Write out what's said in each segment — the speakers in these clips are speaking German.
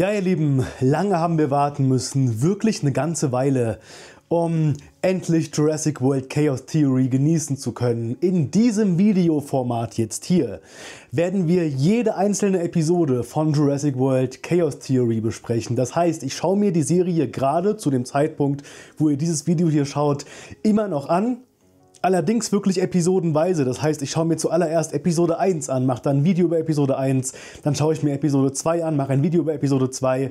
Ja, ihr Lieben, lange haben wir warten müssen, wirklich eine ganze Weile, um endlich Jurassic World Chaos Theory genießen zu können. In diesem Videoformat jetzt hier werden wir jede einzelne Episode von Jurassic World Chaos Theory besprechen. Das heißt, ich schaue mir die Serie gerade zu dem Zeitpunkt, wo ihr dieses Video hier schaut, immer noch an Allerdings wirklich episodenweise. Das heißt, ich schaue mir zuallererst Episode 1 an, mache dann ein Video über Episode 1, dann schaue ich mir Episode 2 an, mache ein Video über Episode 2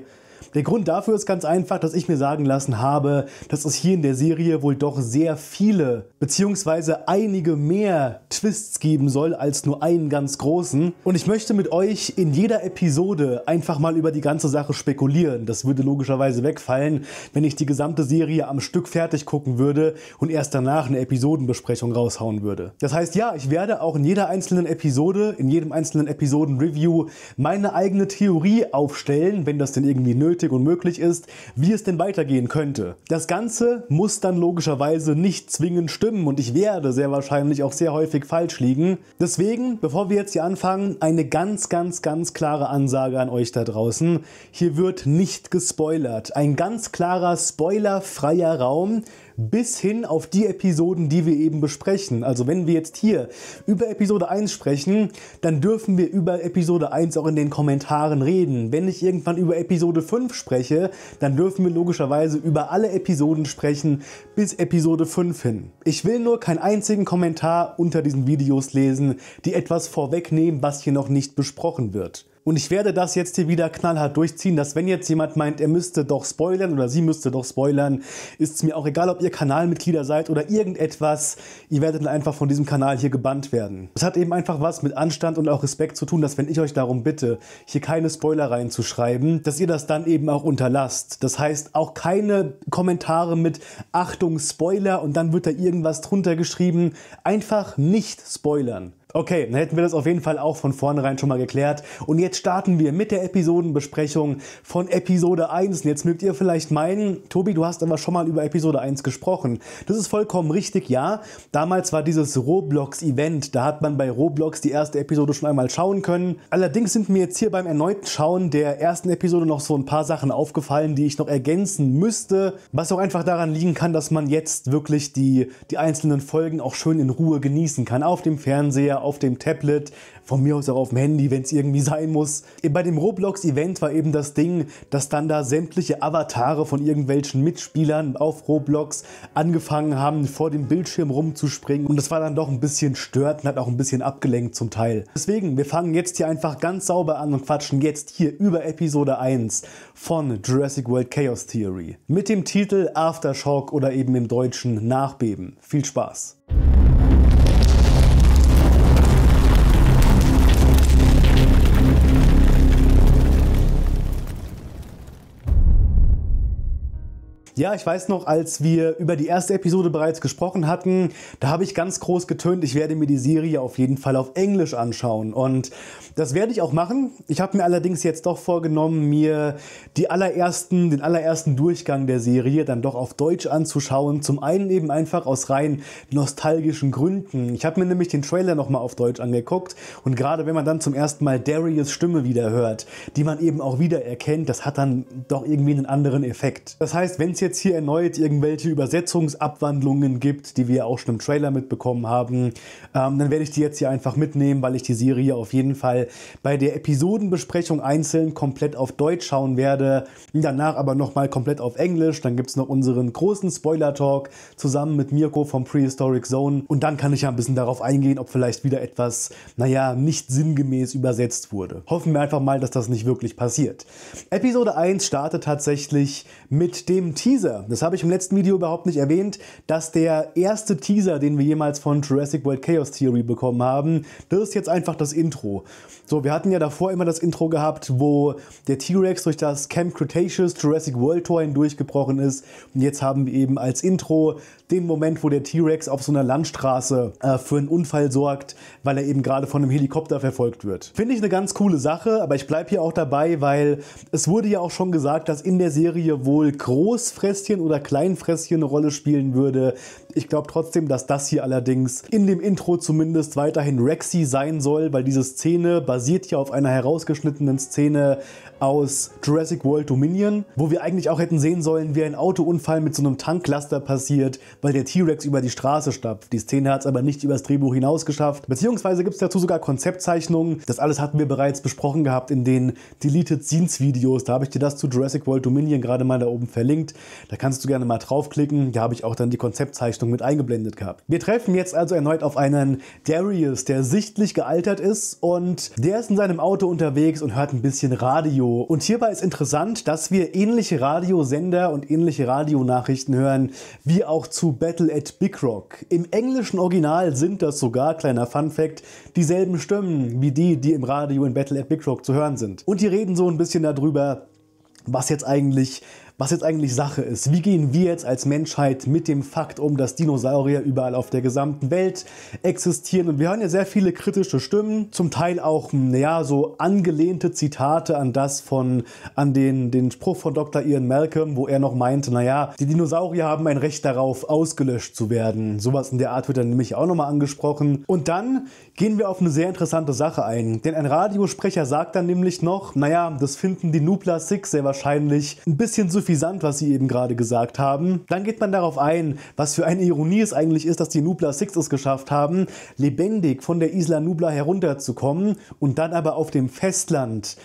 der Grund dafür ist ganz einfach, dass ich mir sagen lassen habe, dass es hier in der Serie wohl doch sehr viele beziehungsweise einige mehr Twists geben soll als nur einen ganz großen. Und ich möchte mit euch in jeder Episode einfach mal über die ganze Sache spekulieren. Das würde logischerweise wegfallen, wenn ich die gesamte Serie am Stück fertig gucken würde und erst danach eine Episodenbesprechung raushauen würde. Das heißt, ja, ich werde auch in jeder einzelnen Episode, in jedem einzelnen Episoden-Review meine eigene Theorie aufstellen, wenn das denn irgendwie nötig ist nötig und möglich ist, wie es denn weitergehen könnte. Das Ganze muss dann logischerweise nicht zwingend stimmen und ich werde sehr wahrscheinlich auch sehr häufig falsch liegen. Deswegen, bevor wir jetzt hier anfangen, eine ganz, ganz, ganz klare Ansage an euch da draußen. Hier wird nicht gespoilert. Ein ganz klarer, spoilerfreier Raum bis hin auf die Episoden, die wir eben besprechen. Also wenn wir jetzt hier über Episode 1 sprechen, dann dürfen wir über Episode 1 auch in den Kommentaren reden. Wenn ich irgendwann über Episode 5 spreche, dann dürfen wir logischerweise über alle Episoden sprechen bis Episode 5 hin. Ich will nur keinen einzigen Kommentar unter diesen Videos lesen, die etwas vorwegnehmen, was hier noch nicht besprochen wird. Und ich werde das jetzt hier wieder knallhart durchziehen, dass wenn jetzt jemand meint, er müsste doch spoilern oder sie müsste doch spoilern, ist es mir auch egal, ob ihr Kanalmitglieder seid oder irgendetwas, ihr werdet dann einfach von diesem Kanal hier gebannt werden. Es hat eben einfach was mit Anstand und auch Respekt zu tun, dass wenn ich euch darum bitte, hier keine Spoiler reinzuschreiben, dass ihr das dann eben auch unterlasst. Das heißt, auch keine Kommentare mit Achtung Spoiler und dann wird da irgendwas drunter geschrieben. Einfach nicht spoilern. Okay, dann hätten wir das auf jeden Fall auch von vornherein schon mal geklärt. Und jetzt starten wir mit der Episodenbesprechung von Episode 1. Und jetzt mögt ihr vielleicht meinen, Tobi, du hast aber schon mal über Episode 1 gesprochen. Das ist vollkommen richtig, ja. Damals war dieses Roblox-Event. Da hat man bei Roblox die erste Episode schon einmal schauen können. Allerdings sind mir jetzt hier beim erneuten Schauen der ersten Episode noch so ein paar Sachen aufgefallen, die ich noch ergänzen müsste. Was auch einfach daran liegen kann, dass man jetzt wirklich die, die einzelnen Folgen auch schön in Ruhe genießen kann. Auf dem Fernseher auf dem Tablet, von mir aus auch auf dem Handy, wenn es irgendwie sein muss. Bei dem Roblox-Event war eben das Ding, dass dann da sämtliche Avatare von irgendwelchen Mitspielern auf Roblox angefangen haben, vor dem Bildschirm rumzuspringen. Und das war dann doch ein bisschen stört und hat auch ein bisschen abgelenkt zum Teil. Deswegen, wir fangen jetzt hier einfach ganz sauber an und quatschen jetzt hier über Episode 1 von Jurassic World Chaos Theory. Mit dem Titel Aftershock oder eben im Deutschen Nachbeben. Viel Spaß! Ja, ich weiß noch, als wir über die erste Episode bereits gesprochen hatten, da habe ich ganz groß getönt, ich werde mir die Serie auf jeden Fall auf Englisch anschauen. Und das werde ich auch machen. Ich habe mir allerdings jetzt doch vorgenommen, mir die allerersten, den allerersten Durchgang der Serie dann doch auf Deutsch anzuschauen. Zum einen eben einfach aus rein nostalgischen Gründen. Ich habe mir nämlich den Trailer nochmal auf Deutsch angeguckt. Und gerade wenn man dann zum ersten Mal Darius Stimme wieder hört, die man eben auch wieder erkennt, das hat dann doch irgendwie einen anderen Effekt. Das heißt, wenn es jetzt jetzt hier erneut irgendwelche Übersetzungsabwandlungen gibt, die wir auch schon im Trailer mitbekommen haben, ähm, dann werde ich die jetzt hier einfach mitnehmen, weil ich die Serie auf jeden Fall bei der Episodenbesprechung einzeln komplett auf Deutsch schauen werde, danach aber nochmal komplett auf Englisch. Dann gibt es noch unseren großen Spoiler-Talk zusammen mit Mirko vom Prehistoric Zone und dann kann ich ja ein bisschen darauf eingehen, ob vielleicht wieder etwas, naja, nicht sinngemäß übersetzt wurde. Hoffen wir einfach mal, dass das nicht wirklich passiert. Episode 1 startet tatsächlich mit dem Teaser. Das habe ich im letzten Video überhaupt nicht erwähnt, dass der erste Teaser, den wir jemals von Jurassic World Chaos Theory bekommen haben, das ist jetzt einfach das Intro. So, wir hatten ja davor immer das Intro gehabt, wo der T-Rex durch das Camp Cretaceous Jurassic World Tor hindurchgebrochen ist. Und jetzt haben wir eben als Intro den Moment, wo der T-Rex auf so einer Landstraße äh, für einen Unfall sorgt, weil er eben gerade von einem Helikopter verfolgt wird. Finde ich eine ganz coole Sache, aber ich bleibe hier auch dabei, weil es wurde ja auch schon gesagt, dass in der Serie, wo sowohl Großfresschen oder Kleinfresschen eine Rolle spielen würde. Ich glaube trotzdem, dass das hier allerdings in dem Intro zumindest weiterhin Rexy sein soll, weil diese Szene basiert ja auf einer herausgeschnittenen Szene aus Jurassic World Dominion, wo wir eigentlich auch hätten sehen sollen, wie ein Autounfall mit so einem Tanklaster passiert, weil der T-Rex über die Straße stapft. Die Szene hat es aber nicht übers Drehbuch hinaus geschafft. Beziehungsweise gibt es dazu sogar Konzeptzeichnungen. Das alles hatten wir bereits besprochen gehabt in den Deleted Scenes Videos. Da habe ich dir das zu Jurassic World Dominion gerade mal da oben verlinkt. Da kannst du gerne mal draufklicken. Da habe ich auch dann die Konzeptzeichnung mit eingeblendet gehabt. Wir treffen jetzt also erneut auf einen Darius, der sichtlich gealtert ist und der ist in seinem Auto unterwegs und hört ein bisschen Radio Radio. Und hierbei ist interessant, dass wir ähnliche Radiosender und ähnliche Radionachrichten hören, wie auch zu Battle at Big Rock. Im englischen Original sind das sogar, kleiner Fun Fact, dieselben Stimmen wie die, die im Radio in Battle at Big Rock zu hören sind. Und die reden so ein bisschen darüber, was jetzt eigentlich was jetzt eigentlich Sache ist. Wie gehen wir jetzt als Menschheit mit dem Fakt um, dass Dinosaurier überall auf der gesamten Welt existieren? Und wir hören ja sehr viele kritische Stimmen, zum Teil auch, hm, naja, so angelehnte Zitate an das von, an den, den Spruch von Dr. Ian Malcolm, wo er noch meinte, naja, die Dinosaurier haben ein Recht darauf, ausgelöscht zu werden. Sowas in der Art wird dann nämlich auch nochmal angesprochen. Und dann gehen wir auf eine sehr interessante Sache ein. Denn ein Radiosprecher sagt dann nämlich noch, naja, das finden die Nupla Six sehr wahrscheinlich ein bisschen zu suffisant, was sie eben gerade gesagt haben. Dann geht man darauf ein, was für eine Ironie es eigentlich ist, dass die Nubla Six es geschafft haben, lebendig von der Isla Nubla herunterzukommen und dann aber auf dem Festland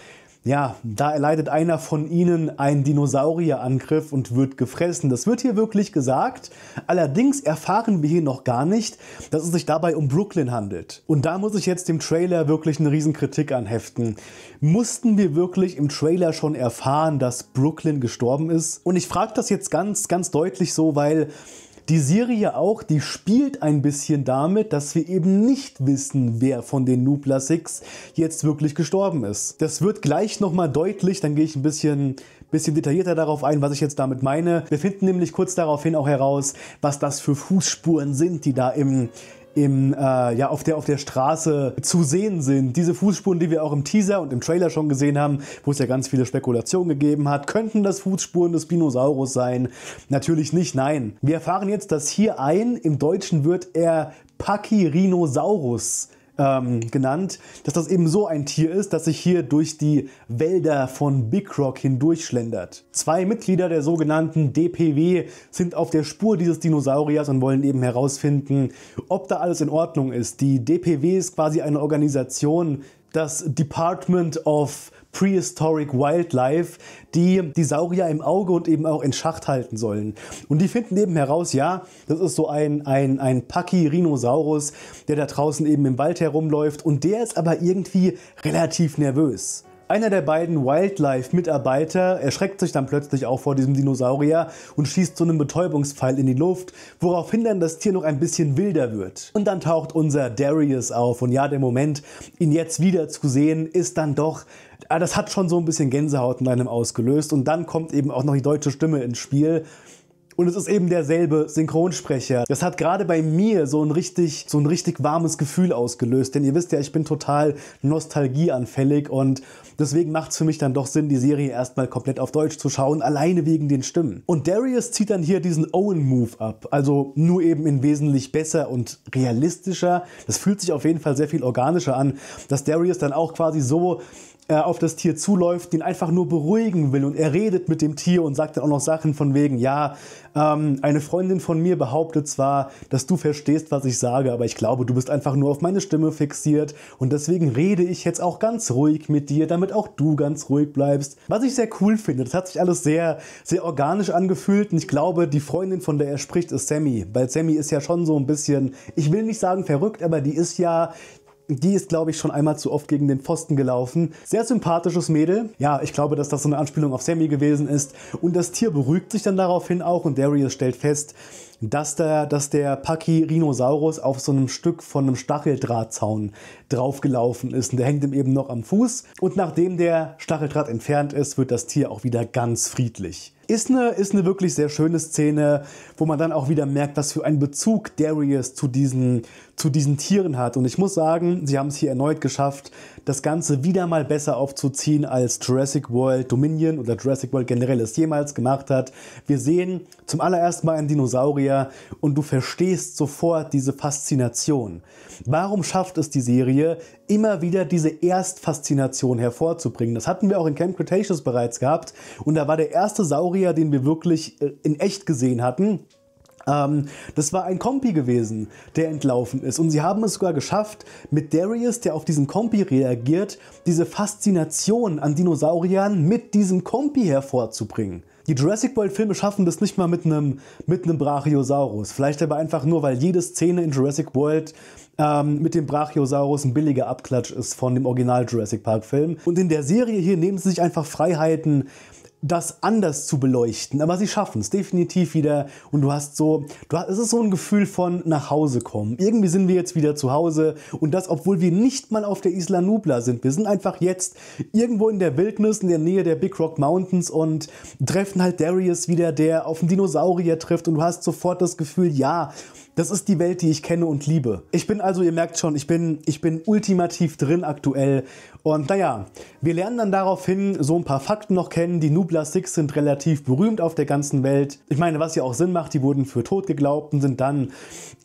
ja, da erleidet einer von ihnen einen Dinosaurierangriff und wird gefressen. Das wird hier wirklich gesagt. Allerdings erfahren wir hier noch gar nicht, dass es sich dabei um Brooklyn handelt. Und da muss ich jetzt dem Trailer wirklich eine Riesenkritik anheften. Mussten wir wirklich im Trailer schon erfahren, dass Brooklyn gestorben ist? Und ich frage das jetzt ganz, ganz deutlich so, weil die Serie auch, die spielt ein bisschen damit, dass wir eben nicht wissen, wer von den Nubla Six jetzt wirklich gestorben ist. Das wird gleich nochmal deutlich, dann gehe ich ein bisschen, bisschen detaillierter darauf ein, was ich jetzt damit meine. Wir finden nämlich kurz daraufhin auch heraus, was das für Fußspuren sind, die da im, im, äh, ja, auf, der, auf der Straße zu sehen sind. Diese Fußspuren, die wir auch im Teaser und im Trailer schon gesehen haben, wo es ja ganz viele Spekulationen gegeben hat, könnten das Fußspuren des Binosaurus sein? Natürlich nicht, nein. Wir erfahren jetzt, dass hier ein, im Deutschen wird er Pachyrhinosaurus ähm, genannt, dass das eben so ein Tier ist, das sich hier durch die Wälder von Big Rock hindurchschlendert. Zwei Mitglieder der sogenannten DPW sind auf der Spur dieses Dinosauriers und wollen eben herausfinden, ob da alles in Ordnung ist. Die DPW ist quasi eine Organisation, das Department of Prehistoric Wildlife, die die Saurier im Auge und eben auch in Schacht halten sollen. Und die finden eben heraus, ja, das ist so ein, ein, ein Pachyrhinosaurus, der da draußen eben im Wald herumläuft und der ist aber irgendwie relativ nervös. Einer der beiden Wildlife-Mitarbeiter erschreckt sich dann plötzlich auch vor diesem Dinosaurier und schießt so einen Betäubungspfeil in die Luft, woraufhin dann das Tier noch ein bisschen wilder wird. Und dann taucht unser Darius auf und ja, der Moment, ihn jetzt wieder zu sehen, ist dann doch ah, das hat schon so ein bisschen Gänsehaut in einem ausgelöst. Und dann kommt eben auch noch die deutsche Stimme ins Spiel und es ist eben derselbe Synchronsprecher. Das hat gerade bei mir so ein richtig, so ein richtig warmes Gefühl ausgelöst, denn ihr wisst ja, ich bin total nostalgieanfällig und deswegen macht es für mich dann doch Sinn, die Serie erstmal komplett auf Deutsch zu schauen, alleine wegen den Stimmen. Und Darius zieht dann hier diesen Owen-Move ab, also nur eben in wesentlich besser und realistischer. Das fühlt sich auf jeden Fall sehr viel organischer an, dass Darius dann auch quasi so äh, auf das Tier zuläuft, den einfach nur beruhigen will und er redet mit dem Tier und sagt dann auch noch Sachen von wegen, ja, ähm, eine Freundin von mir behauptet zwar, dass du verstehst, was ich sage, aber ich glaube, du bist einfach nur auf meine Stimme fixiert und deswegen rede ich jetzt auch ganz ruhig mit dir, damit auch du ganz ruhig bleibst. Was ich sehr cool finde, das hat sich alles sehr, sehr organisch angefühlt und ich glaube, die Freundin, von der er spricht, ist Sammy, weil Sammy ist ja schon so ein bisschen, ich will nicht sagen verrückt, aber die ist ja, die ist, glaube ich, schon einmal zu oft gegen den Pfosten gelaufen. Sehr sympathisches Mädel. Ja, ich glaube, dass das so eine Anspielung auf Sammy gewesen ist. Und das Tier beruhigt sich dann daraufhin auch und Darius stellt fest, dass der, dass der Pachyrhinosaurus auf so einem Stück von einem Stacheldrahtzaun draufgelaufen ist. Und der hängt ihm eben noch am Fuß. Und nachdem der Stacheldraht entfernt ist, wird das Tier auch wieder ganz friedlich. Ist eine, ist eine wirklich sehr schöne Szene, wo man dann auch wieder merkt, was für einen Bezug Darius zu diesen zu diesen Tieren hat. Und ich muss sagen, sie haben es hier erneut geschafft, das Ganze wieder mal besser aufzuziehen, als Jurassic World Dominion oder Jurassic World generell es jemals gemacht hat. Wir sehen zum allerersten Mal einen Dinosaurier und du verstehst sofort diese Faszination. Warum schafft es die Serie, immer wieder diese Erstfaszination hervorzubringen? Das hatten wir auch in Camp Cretaceous bereits gehabt und da war der erste Saurier, den wir wirklich äh, in echt gesehen hatten, ähm, das war ein Kompi gewesen, der entlaufen ist. Und sie haben es sogar geschafft, mit Darius, der auf diesen Kompi reagiert, diese Faszination an Dinosauriern mit diesem Kompi hervorzubringen. Die Jurassic World-Filme schaffen das nicht mal mit einem mit Brachiosaurus. Vielleicht aber einfach nur, weil jede Szene in Jurassic World ähm, mit dem Brachiosaurus ein billiger Abklatsch ist von dem Original Jurassic Park-Film. Und in der Serie hier nehmen sie sich einfach Freiheiten, das anders zu beleuchten. Aber sie schaffen es definitiv wieder und du hast so, du hast, es ist so ein Gefühl von nach Hause kommen. Irgendwie sind wir jetzt wieder zu Hause und das, obwohl wir nicht mal auf der Isla Nubla sind. Wir sind einfach jetzt irgendwo in der Wildnis in der Nähe der Big Rock Mountains und treffen halt Darius wieder, der auf einen Dinosaurier trifft und du hast sofort das Gefühl, ja, das ist die Welt, die ich kenne und liebe. Ich bin also, ihr merkt schon, ich bin, ich bin ultimativ drin aktuell und naja, wir lernen dann daraufhin so ein paar Fakten noch kennen. Die Nubla Six sind relativ berühmt auf der ganzen Welt. Ich meine, was ja auch Sinn macht, die wurden für tot geglaubt und sind dann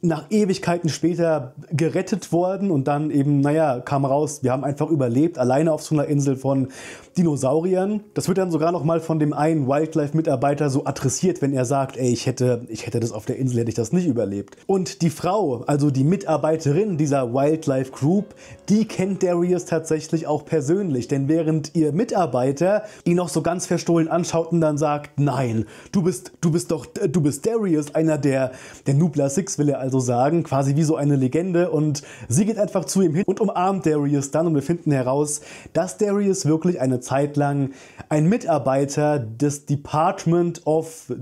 nach Ewigkeiten später gerettet worden und dann eben, naja, kam raus, wir haben einfach überlebt, alleine auf so einer Insel von Dinosauriern. Das wird dann sogar nochmal von dem einen Wildlife-Mitarbeiter so adressiert, wenn er sagt, ey, ich hätte, ich hätte das auf der Insel, hätte ich das nicht überlebt. Und die Frau, also die Mitarbeiterin dieser Wildlife Group, die kennt Darius tatsächlich auch persönlich. Denn während ihr Mitarbeiter ihn noch so ganz verstohlen anschaut und dann sagt, nein, du bist, du bist doch, du bist Darius, einer der, der Nubla Six will er also sagen, quasi wie so eine Legende. Und sie geht einfach zu ihm hin und umarmt Darius dann und wir finden heraus, dass Darius wirklich eine Zeit lang ein Mitarbeiter des Department of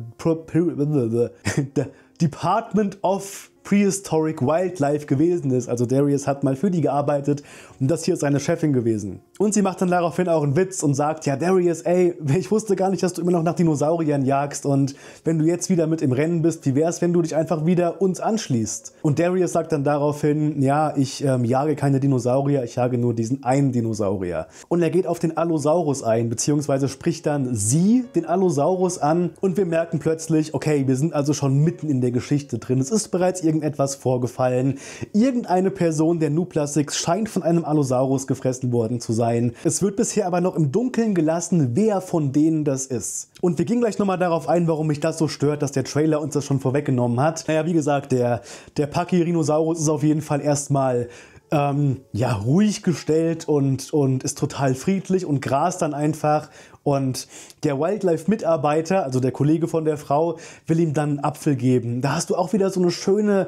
Department of Prehistoric Wildlife gewesen ist. Also Darius hat mal für die gearbeitet und das hier ist seine Chefin gewesen. Und sie macht dann daraufhin auch einen Witz und sagt, ja Darius, ey, ich wusste gar nicht, dass du immer noch nach Dinosauriern jagst und wenn du jetzt wieder mit im Rennen bist, wie wär's, wenn du dich einfach wieder uns anschließt? Und Darius sagt dann daraufhin, ja, ich ähm, jage keine Dinosaurier, ich jage nur diesen einen Dinosaurier. Und er geht auf den Allosaurus ein, beziehungsweise spricht dann sie den Allosaurus an und wir merken plötzlich, okay, wir sind also schon mitten in der Geschichte drin. Es ist bereits irgendetwas vorgefallen. Irgendeine Person der Nuplastics scheint von einem Allosaurus gefressen worden zu sein. Es wird bisher aber noch im Dunkeln gelassen, wer von denen das ist. Und wir gehen gleich nochmal darauf ein, warum mich das so stört, dass der Trailer uns das schon vorweggenommen hat. Naja, wie gesagt, der, der Pachyrhinosaurus ist auf jeden Fall erstmal ähm, ja, ruhig gestellt und, und ist total friedlich und grast dann einfach und der Wildlife-Mitarbeiter, also der Kollege von der Frau, will ihm dann einen Apfel geben. Da hast du auch wieder so eine schöne,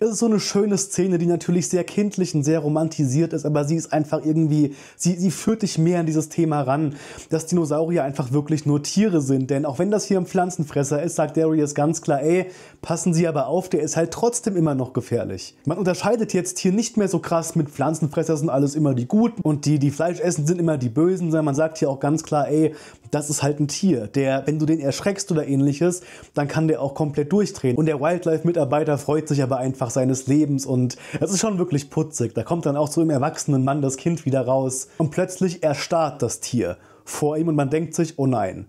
es ist so eine schöne Szene, die natürlich sehr kindlich und sehr romantisiert ist, aber sie ist einfach irgendwie, sie, sie führt dich mehr an dieses Thema ran, dass Dinosaurier einfach wirklich nur Tiere sind. Denn auch wenn das hier ein Pflanzenfresser ist, sagt Darius ganz klar, ey, passen Sie aber auf, der ist halt trotzdem immer noch gefährlich. Man unterscheidet jetzt hier nicht mehr so krass mit Pflanzenfresser sind alles immer die Guten und die, die Fleisch essen, sind immer die Bösen, sondern man sagt hier auch ganz klar, ey, das ist halt ein Tier. Der, wenn du den erschreckst oder ähnliches, dann kann der auch komplett durchdrehen. Und der Wildlife-Mitarbeiter freut sich aber einfach seines Lebens und es ist schon wirklich putzig. Da kommt dann auch so im erwachsenen Mann das Kind wieder raus und plötzlich erstarrt das Tier vor ihm und man denkt sich, oh nein.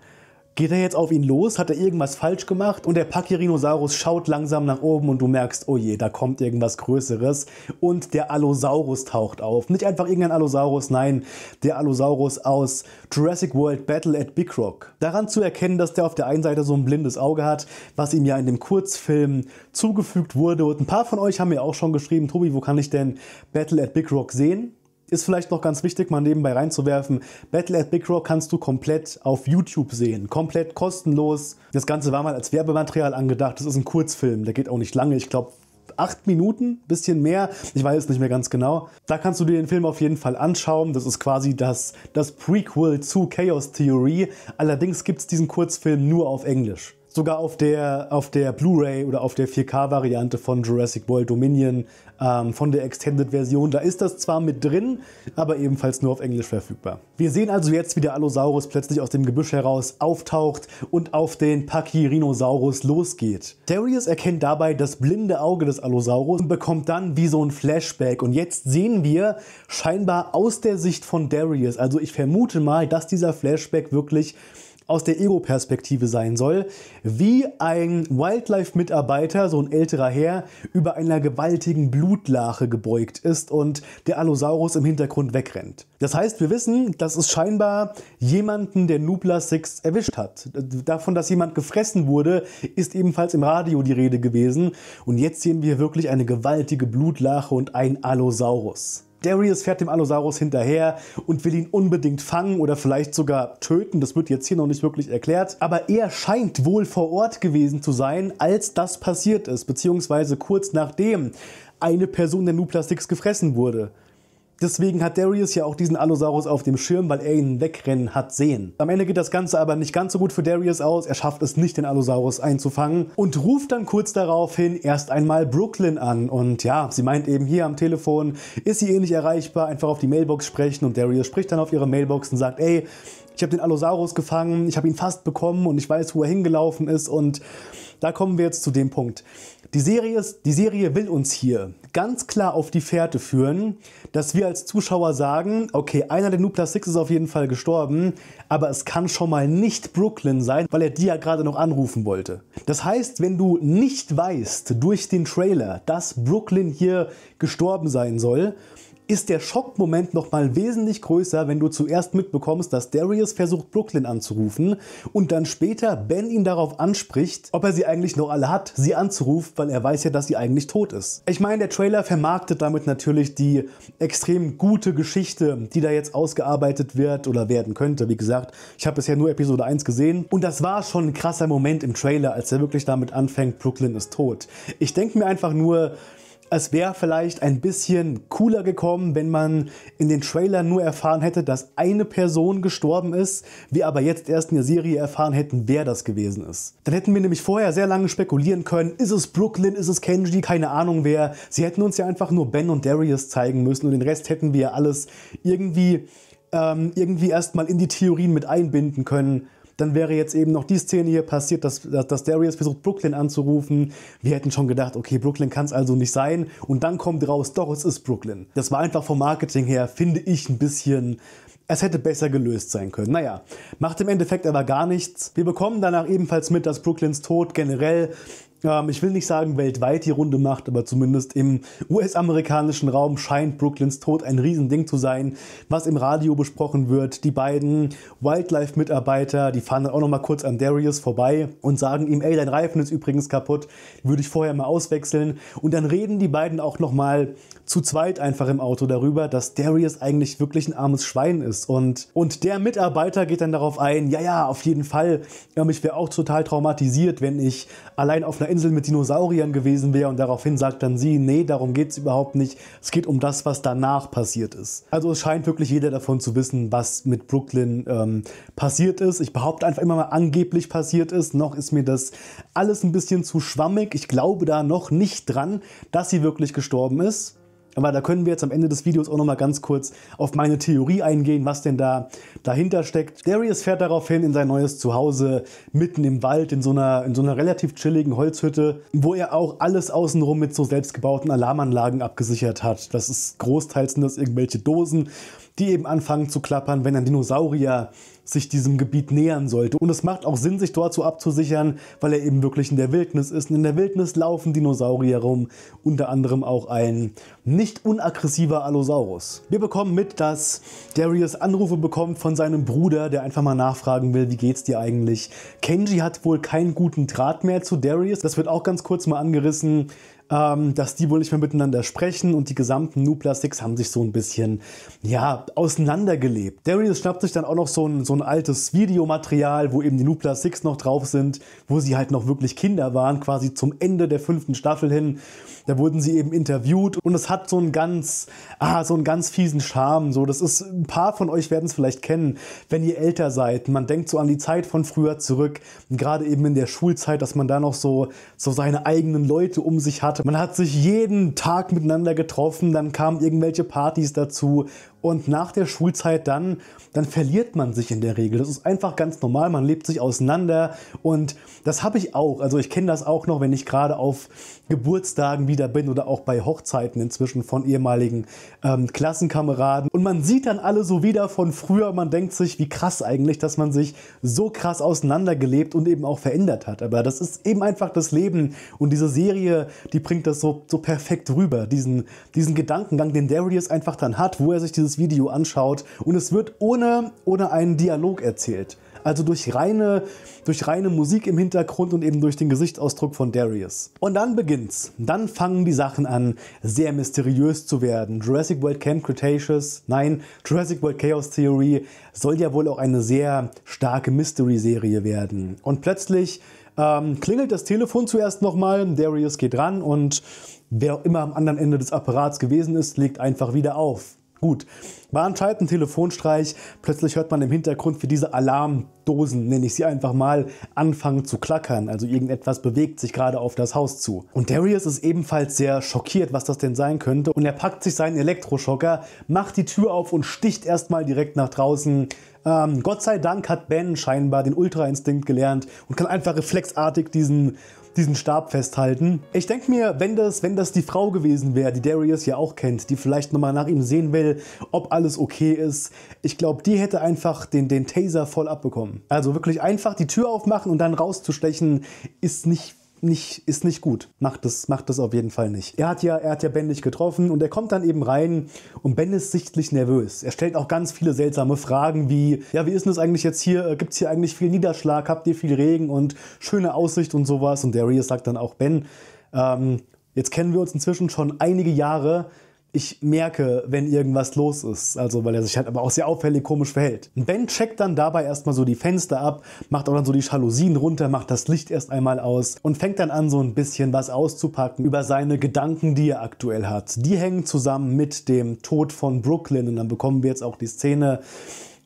Geht er jetzt auf ihn los? Hat er irgendwas falsch gemacht? Und der Pachyrhinosaurus schaut langsam nach oben und du merkst, oh je, da kommt irgendwas Größeres. Und der Allosaurus taucht auf. Nicht einfach irgendein Allosaurus, nein, der Allosaurus aus Jurassic World Battle at Big Rock. Daran zu erkennen, dass der auf der einen Seite so ein blindes Auge hat, was ihm ja in dem Kurzfilm zugefügt wurde. Und ein paar von euch haben mir auch schon geschrieben, Tobi, wo kann ich denn Battle at Big Rock sehen? Ist vielleicht noch ganz wichtig, mal nebenbei reinzuwerfen. Battle at Big Rock kannst du komplett auf YouTube sehen. Komplett kostenlos. Das Ganze war mal als Werbematerial angedacht. Das ist ein Kurzfilm, der geht auch nicht lange. Ich glaube, acht Minuten, bisschen mehr, ich weiß es nicht mehr ganz genau. Da kannst du dir den Film auf jeden Fall anschauen. Das ist quasi das, das Prequel zu Chaos Theory. Allerdings gibt es diesen Kurzfilm nur auf Englisch sogar auf der, auf der Blu-ray oder auf der 4K-Variante von Jurassic World Dominion, ähm, von der Extended-Version. Da ist das zwar mit drin, aber ebenfalls nur auf Englisch verfügbar. Wir sehen also jetzt, wie der Allosaurus plötzlich aus dem Gebüsch heraus auftaucht und auf den Pachyrhinosaurus losgeht. Darius erkennt dabei das blinde Auge des Allosaurus und bekommt dann wie so ein Flashback. Und jetzt sehen wir scheinbar aus der Sicht von Darius, also ich vermute mal, dass dieser Flashback wirklich aus der Ego-Perspektive sein soll, wie ein Wildlife-Mitarbeiter, so ein älterer Herr, über einer gewaltigen Blutlache gebeugt ist und der Allosaurus im Hintergrund wegrennt. Das heißt, wir wissen, dass es scheinbar jemanden der Nubla Six erwischt hat. Davon, dass jemand gefressen wurde, ist ebenfalls im Radio die Rede gewesen. Und jetzt sehen wir wirklich eine gewaltige Blutlache und einen Allosaurus. Darius fährt dem Allosaurus hinterher und will ihn unbedingt fangen oder vielleicht sogar töten. Das wird jetzt hier noch nicht wirklich erklärt. Aber er scheint wohl vor Ort gewesen zu sein, als das passiert ist, beziehungsweise kurz nachdem eine Person der Nuplastics gefressen wurde. Deswegen hat Darius ja auch diesen Allosaurus auf dem Schirm, weil er ihn wegrennen hat sehen. Am Ende geht das Ganze aber nicht ganz so gut für Darius aus. Er schafft es nicht, den Allosaurus einzufangen und ruft dann kurz daraufhin erst einmal Brooklyn an. Und ja, sie meint eben hier am Telefon, ist sie eh nicht erreichbar, einfach auf die Mailbox sprechen und Darius spricht dann auf ihre Mailbox und sagt, ey, ich habe den Allosaurus gefangen, ich habe ihn fast bekommen und ich weiß, wo er hingelaufen ist und da kommen wir jetzt zu dem Punkt. Die Serie, ist, die Serie will uns hier ganz klar auf die Fährte führen, dass wir als Zuschauer sagen, okay, einer der Nupla Six ist auf jeden Fall gestorben, aber es kann schon mal nicht Brooklyn sein, weil er die ja gerade noch anrufen wollte. Das heißt, wenn du nicht weißt durch den Trailer, dass Brooklyn hier gestorben sein soll, ist der Schockmoment nochmal wesentlich größer, wenn du zuerst mitbekommst, dass Darius versucht, Brooklyn anzurufen und dann später Ben ihn darauf anspricht, ob er sie eigentlich noch alle hat, sie anzurufen, weil er weiß ja, dass sie eigentlich tot ist. Ich meine, der Trailer vermarktet damit natürlich die extrem gute Geschichte, die da jetzt ausgearbeitet wird oder werden könnte. Wie gesagt, ich habe bisher nur Episode 1 gesehen und das war schon ein krasser Moment im Trailer, als er wirklich damit anfängt, Brooklyn ist tot. Ich denke mir einfach nur, es wäre vielleicht ein bisschen cooler gekommen, wenn man in den Trailern nur erfahren hätte, dass eine Person gestorben ist, wir aber jetzt erst in der Serie erfahren hätten, wer das gewesen ist. Dann hätten wir nämlich vorher sehr lange spekulieren können, ist es Brooklyn, ist es Kenji, keine Ahnung wer. Sie hätten uns ja einfach nur Ben und Darius zeigen müssen und den Rest hätten wir alles irgendwie, ähm, irgendwie erstmal in die Theorien mit einbinden können. Dann wäre jetzt eben noch die Szene hier passiert, dass, dass, Darius versucht, Brooklyn anzurufen. Wir hätten schon gedacht, okay, Brooklyn kann es also nicht sein. Und dann kommt raus, doch, es ist Brooklyn. Das war einfach vom Marketing her, finde ich, ein bisschen es hätte besser gelöst sein können. Naja, macht im Endeffekt aber gar nichts. Wir bekommen danach ebenfalls mit, dass Brooklyns Tod generell ähm, ich will nicht sagen weltweit die Runde macht, aber zumindest im US-amerikanischen Raum scheint Brooklyns Tod ein Riesending zu sein, was im Radio besprochen wird. Die beiden Wildlife-Mitarbeiter, die fahren dann auch nochmal kurz an Darius vorbei und sagen ihm, ey, dein Reifen ist übrigens kaputt, würde ich vorher mal auswechseln. Und dann reden die beiden auch nochmal zu zweit einfach im Auto darüber, dass Darius eigentlich wirklich ein armes Schwein ist. Und, und der Mitarbeiter geht dann darauf ein, ja, ja, auf jeden Fall, ähm, ich wäre auch total traumatisiert, wenn ich allein auf einer Insel mit Dinosauriern gewesen wäre und daraufhin sagt dann sie, nee, darum geht es überhaupt nicht. Es geht um das, was danach passiert ist. Also es scheint wirklich jeder davon zu wissen, was mit Brooklyn ähm, passiert ist. Ich behaupte einfach immer mal angeblich passiert ist. Noch ist mir das alles ein bisschen zu schwammig. Ich glaube da noch nicht dran, dass sie wirklich gestorben ist. Aber da können wir jetzt am Ende des Videos auch nochmal ganz kurz auf meine Theorie eingehen, was denn da dahinter steckt. Darius fährt daraufhin in sein neues Zuhause mitten im Wald in so einer, in so einer relativ chilligen Holzhütte, wo er auch alles außenrum mit so selbstgebauten Alarmanlagen abgesichert hat. Das ist großteils sind das irgendwelche Dosen, die eben anfangen zu klappern, wenn ein Dinosaurier sich diesem Gebiet nähern sollte. Und es macht auch Sinn, sich dort so abzusichern, weil er eben wirklich in der Wildnis ist. Und in der Wildnis laufen Dinosaurier rum, unter anderem auch ein nicht unaggressiver Allosaurus. Wir bekommen mit, dass Darius Anrufe bekommt von seinem Bruder, der einfach mal nachfragen will, wie geht's dir eigentlich. Kenji hat wohl keinen guten Draht mehr zu Darius. Das wird auch ganz kurz mal angerissen ähm, dass die wohl nicht mehr miteinander sprechen und die gesamten Nupla Six haben sich so ein bisschen, ja, auseinandergelebt. Darius schnappt sich dann auch noch so ein, so ein altes Videomaterial, wo eben die Nupla Six noch drauf sind, wo sie halt noch wirklich Kinder waren, quasi zum Ende der fünften Staffel hin. Da wurden sie eben interviewt und es hat so einen ganz, ah, so einen ganz fiesen Charme. So, das ist, ein paar von euch werden es vielleicht kennen, wenn ihr älter seid. Man denkt so an die Zeit von früher zurück, gerade eben in der Schulzeit, dass man da noch so, so seine eigenen Leute um sich hatte man hat sich jeden Tag miteinander getroffen, dann kamen irgendwelche Partys dazu, und nach der Schulzeit dann, dann verliert man sich in der Regel. Das ist einfach ganz normal. Man lebt sich auseinander. Und das habe ich auch. Also ich kenne das auch noch, wenn ich gerade auf Geburtstagen wieder bin oder auch bei Hochzeiten inzwischen von ehemaligen ähm, Klassenkameraden. Und man sieht dann alle so wieder von früher. Man denkt sich, wie krass eigentlich, dass man sich so krass auseinandergelebt und eben auch verändert hat. Aber das ist eben einfach das Leben. Und diese Serie, die bringt das so, so perfekt rüber. Diesen, diesen Gedankengang, den Darius einfach dann hat, wo er sich dieses dieses Video anschaut und es wird ohne, ohne einen Dialog erzählt. Also durch reine, durch reine Musik im Hintergrund und eben durch den Gesichtsausdruck von Darius. Und dann beginnt's. Dann fangen die Sachen an, sehr mysteriös zu werden. Jurassic World Camp Cretaceous, nein, Jurassic World Chaos Theory soll ja wohl auch eine sehr starke Mystery-Serie werden. Und plötzlich ähm, klingelt das Telefon zuerst nochmal, Darius geht ran und wer auch immer am anderen Ende des Apparats gewesen ist, legt einfach wieder auf. Gut, war anscheinend ein Telefonstreich. Plötzlich hört man im Hintergrund, wie diese Alarmdosen, nenne ich sie einfach mal, anfangen zu klackern. Also irgendetwas bewegt sich gerade auf das Haus zu. Und Darius ist ebenfalls sehr schockiert, was das denn sein könnte. Und er packt sich seinen Elektroschocker, macht die Tür auf und sticht erstmal direkt nach draußen. Ähm, Gott sei Dank hat Ben scheinbar den Ultrainstinkt gelernt und kann einfach reflexartig diesen diesen Stab festhalten. Ich denke mir, wenn das, wenn das die Frau gewesen wäre, die Darius ja auch kennt, die vielleicht nochmal nach ihm sehen will, ob alles okay ist, ich glaube, die hätte einfach den, den Taser voll abbekommen. Also wirklich einfach die Tür aufmachen und dann rauszustechen, ist nicht nicht, ist nicht gut. Macht das, macht das auf jeden Fall nicht. Er hat ja, er hat ja Ben nicht getroffen und er kommt dann eben rein und Ben ist sichtlich nervös. Er stellt auch ganz viele seltsame Fragen wie, ja, wie ist denn das eigentlich jetzt hier? Äh, Gibt es hier eigentlich viel Niederschlag? Habt ihr viel Regen und schöne Aussicht und sowas? Und Darius sagt dann auch, Ben, ähm, jetzt kennen wir uns inzwischen schon einige Jahre ich merke, wenn irgendwas los ist. Also, weil er sich halt aber auch sehr auffällig komisch verhält. Ben checkt dann dabei erstmal so die Fenster ab, macht auch dann so die Jalousien runter, macht das Licht erst einmal aus und fängt dann an, so ein bisschen was auszupacken über seine Gedanken, die er aktuell hat. Die hängen zusammen mit dem Tod von Brooklyn und dann bekommen wir jetzt auch die Szene,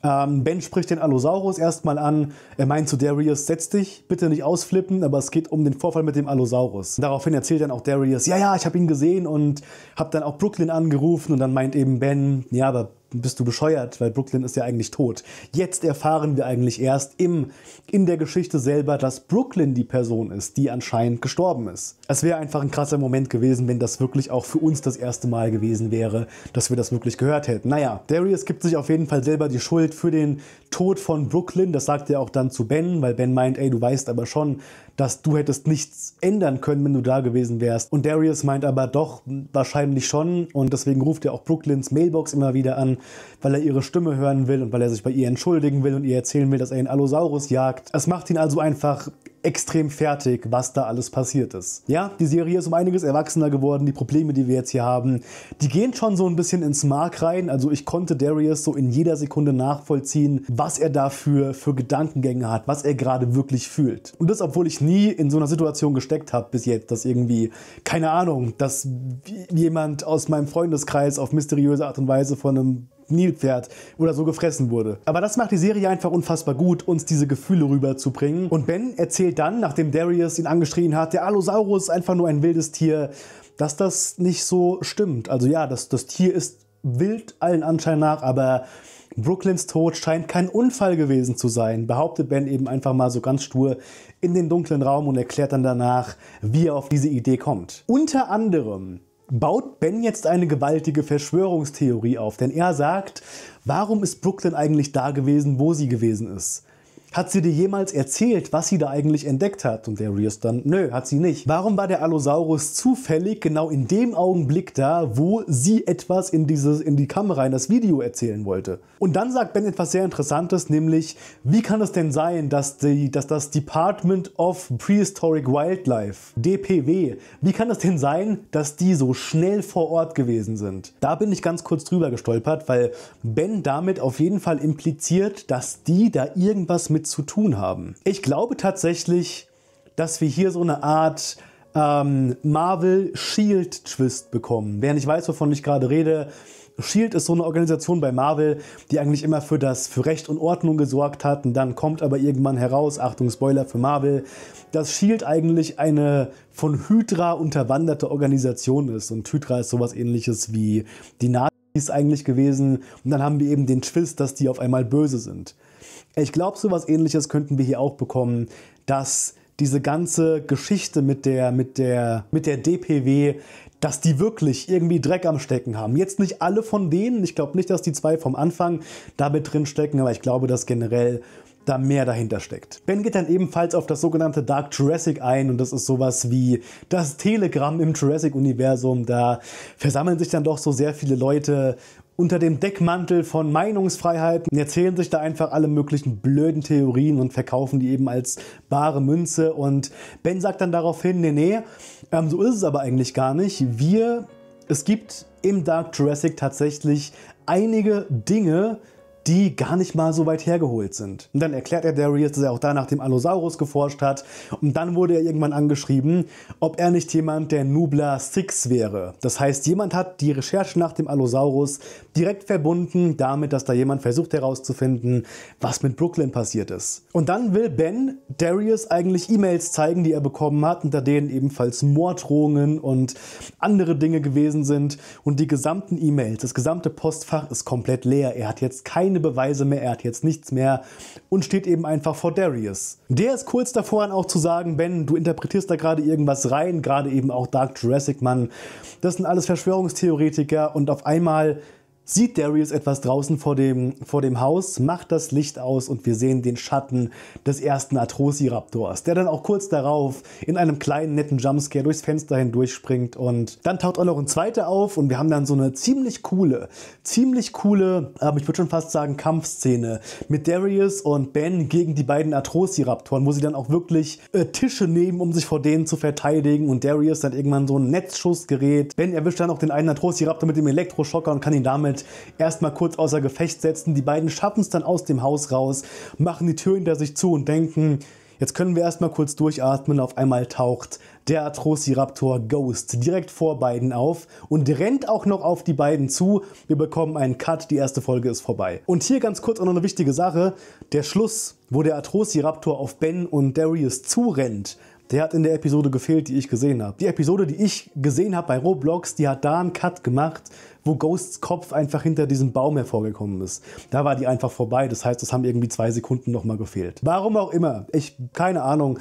ähm, ben spricht den Allosaurus erstmal an. Er meint zu Darius, setz dich, bitte nicht ausflippen, aber es geht um den Vorfall mit dem Allosaurus. Daraufhin erzählt dann auch Darius, ja, ja, ich habe ihn gesehen und habe dann auch Brooklyn angerufen und dann meint eben Ben, ja, aber bist du bescheuert, weil Brooklyn ist ja eigentlich tot. Jetzt erfahren wir eigentlich erst im, in der Geschichte selber, dass Brooklyn die Person ist, die anscheinend gestorben ist. Es wäre einfach ein krasser Moment gewesen, wenn das wirklich auch für uns das erste Mal gewesen wäre, dass wir das wirklich gehört hätten. Naja, Darius gibt sich auf jeden Fall selber die Schuld für den Tod von Brooklyn. Das sagt er auch dann zu Ben, weil Ben meint, ey, du weißt aber schon, dass du hättest nichts ändern können, wenn du da gewesen wärst. Und Darius meint aber doch, hm, wahrscheinlich schon. Und deswegen ruft er auch Brooklyns Mailbox immer wieder an, weil er ihre Stimme hören will und weil er sich bei ihr entschuldigen will und ihr erzählen will, dass er einen Allosaurus jagt. Es macht ihn also einfach extrem fertig, was da alles passiert ist. Ja, die Serie ist um einiges erwachsener geworden. Die Probleme, die wir jetzt hier haben, die gehen schon so ein bisschen ins Mark rein. Also ich konnte Darius so in jeder Sekunde nachvollziehen, was er dafür für Gedankengänge hat, was er gerade wirklich fühlt. Und das, obwohl ich nie in so einer Situation gesteckt habe bis jetzt, dass irgendwie, keine Ahnung, dass jemand aus meinem Freundeskreis auf mysteriöse Art und Weise von einem Nilpferd oder so gefressen wurde. Aber das macht die Serie einfach unfassbar gut, uns diese Gefühle rüberzubringen. Und Ben erzählt dann, nachdem Darius ihn angeschrien hat, der Allosaurus ist einfach nur ein wildes Tier, dass das nicht so stimmt. Also ja, das, das Tier ist wild allen Anschein nach, aber Brooklyns Tod scheint kein Unfall gewesen zu sein, behauptet Ben eben einfach mal so ganz stur in den dunklen Raum und erklärt dann danach, wie er auf diese Idee kommt. Unter anderem baut Ben jetzt eine gewaltige Verschwörungstheorie auf. Denn er sagt, warum ist Brooklyn eigentlich da gewesen, wo sie gewesen ist? Hat sie dir jemals erzählt, was sie da eigentlich entdeckt hat? Und der Rios dann, nö, hat sie nicht. Warum war der Allosaurus zufällig genau in dem Augenblick da, wo sie etwas in, dieses, in die Kamera, in das Video erzählen wollte? Und dann sagt Ben etwas sehr Interessantes, nämlich, wie kann es denn sein, dass, die, dass das Department of Prehistoric Wildlife, DPW, wie kann es denn sein, dass die so schnell vor Ort gewesen sind? Da bin ich ganz kurz drüber gestolpert, weil Ben damit auf jeden Fall impliziert, dass die da irgendwas mit zu tun haben. Ich glaube tatsächlich, dass wir hier so eine Art ähm, Marvel Shield Twist bekommen. Wer nicht weiß, wovon ich gerade rede, Shield ist so eine Organisation bei Marvel, die eigentlich immer für das für Recht und Ordnung gesorgt hat und dann kommt aber irgendwann heraus, Achtung Spoiler für Marvel, dass Shield eigentlich eine von Hydra unterwanderte Organisation ist und Hydra ist sowas ähnliches wie die Nazis eigentlich gewesen und dann haben wir eben den Twist, dass die auf einmal böse sind. Ich glaube, so was ähnliches könnten wir hier auch bekommen, dass diese ganze Geschichte mit der, mit der, mit der DPW, dass die wirklich irgendwie Dreck am Stecken haben. Jetzt nicht alle von denen. Ich glaube nicht, dass die zwei vom Anfang damit drin stecken, aber ich glaube, dass generell da mehr dahinter steckt. Ben geht dann ebenfalls auf das sogenannte Dark Jurassic ein und das ist sowas wie das Telegramm im Jurassic-Universum. Da versammeln sich dann doch so sehr viele Leute unter dem Deckmantel von Meinungsfreiheit und erzählen sich da einfach alle möglichen blöden Theorien und verkaufen die eben als bare Münze. Und Ben sagt dann daraufhin, nee, nee, ähm, so ist es aber eigentlich gar nicht. Wir, es gibt im Dark Jurassic tatsächlich einige Dinge, die gar nicht mal so weit hergeholt sind. Und dann erklärt er Darius, dass er auch da nach dem Allosaurus geforscht hat. Und dann wurde er irgendwann angeschrieben, ob er nicht jemand der Nubla Six wäre. Das heißt, jemand hat die Recherche nach dem Allosaurus direkt verbunden damit, dass da jemand versucht herauszufinden, was mit Brooklyn passiert ist. Und dann will Ben Darius eigentlich E-Mails zeigen, die er bekommen hat, unter denen ebenfalls Morddrohungen und andere Dinge gewesen sind. Und die gesamten E-Mails, das gesamte Postfach ist komplett leer. Er hat jetzt keinen keine Beweise mehr, er hat jetzt nichts mehr und steht eben einfach vor Darius. Der ist kurz davor an auch zu sagen, Ben, du interpretierst da gerade irgendwas rein, gerade eben auch Dark Jurassic, Man, Das sind alles Verschwörungstheoretiker und auf einmal sieht Darius etwas draußen vor dem, vor dem Haus, macht das Licht aus und wir sehen den Schatten des ersten Atrociraptors, der dann auch kurz darauf in einem kleinen netten Jumpscare durchs Fenster hindurchspringt und dann taucht auch noch ein zweiter auf und wir haben dann so eine ziemlich coole, ziemlich coole, aber ähm, ich würde schon fast sagen Kampfszene mit Darius und Ben gegen die beiden Atrociraptoren, wo sie dann auch wirklich äh, Tische nehmen, um sich vor denen zu verteidigen und Darius dann irgendwann so ein Netzschussgerät. Ben erwischt dann auch den einen Atrociraptor mit dem Elektroschocker und kann ihn damit damit erstmal kurz außer Gefecht setzen. Die beiden schaffen es dann aus dem Haus raus, machen die Tür hinter sich zu und denken, Jetzt können wir erstmal kurz durchatmen. Auf einmal taucht der Atrociraptor Ghost direkt vor beiden auf und rennt auch noch auf die beiden zu. Wir bekommen einen Cut, die erste Folge ist vorbei. Und hier ganz kurz auch noch eine wichtige Sache. Der Schluss, wo der Atrociraptor auf Ben und Darius zurennt, der hat in der Episode gefehlt, die ich gesehen habe. Die Episode, die ich gesehen habe bei Roblox, die hat da einen Cut gemacht wo Ghosts Kopf einfach hinter diesem Baum hervorgekommen ist. Da war die einfach vorbei. Das heißt, es haben irgendwie zwei Sekunden nochmal gefehlt. Warum auch immer. Ich, keine Ahnung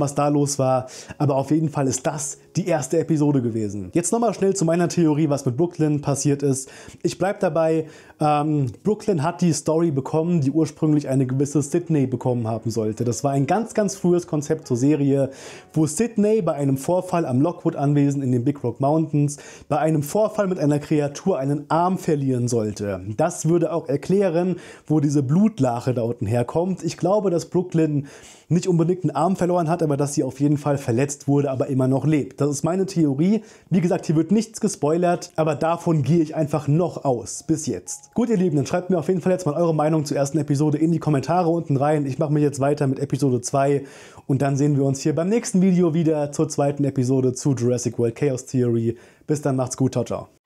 was da los war. Aber auf jeden Fall ist das die erste Episode gewesen. Jetzt nochmal schnell zu meiner Theorie, was mit Brooklyn passiert ist. Ich bleibe dabei, ähm, Brooklyn hat die Story bekommen, die ursprünglich eine gewisse Sydney bekommen haben sollte. Das war ein ganz, ganz frühes Konzept zur Serie, wo Sydney bei einem Vorfall am Lockwood-Anwesen in den Big Rock Mountains bei einem Vorfall mit einer Kreatur einen Arm verlieren sollte. Das würde auch erklären, wo diese Blutlache da unten herkommt. Ich glaube, dass Brooklyn nicht unbedingt einen Arm verloren hat, aber dass sie auf jeden Fall verletzt wurde, aber immer noch lebt. Das ist meine Theorie. Wie gesagt, hier wird nichts gespoilert, aber davon gehe ich einfach noch aus. Bis jetzt. Gut, ihr Lieben, dann schreibt mir auf jeden Fall jetzt mal eure Meinung zur ersten Episode in die Kommentare unten rein. Ich mache mich jetzt weiter mit Episode 2 und dann sehen wir uns hier beim nächsten Video wieder zur zweiten Episode zu Jurassic World Chaos Theory. Bis dann, macht's gut, ciao, ciao.